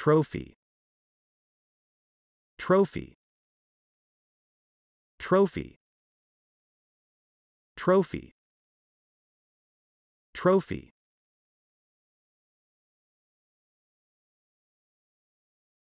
Trophy. Trophy. Trophy. Trophy. Trophy.